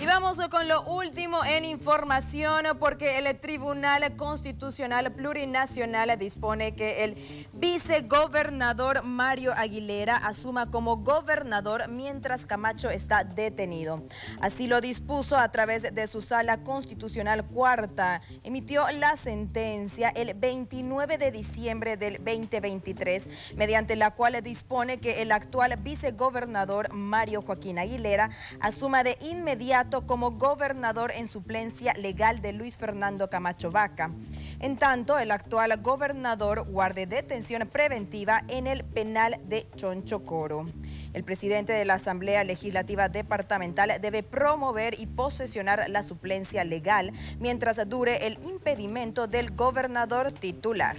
Y vamos con lo último en información porque el Tribunal Constitucional Plurinacional dispone que el vicegobernador Mario Aguilera asuma como gobernador mientras Camacho está detenido. Así lo dispuso a través de su sala constitucional cuarta. Emitió la sentencia el 29 de diciembre del 2023, mediante la cual dispone que el actual vicegobernador Mario Joaquín Aguilera asuma de inmediato como gobernador en suplencia legal de Luis Fernando Camacho Vaca. En tanto, el actual gobernador guarde detención preventiva en el penal de Chonchocoro. El presidente de la Asamblea Legislativa Departamental debe promover y posesionar la suplencia legal mientras dure el impedimento del gobernador titular.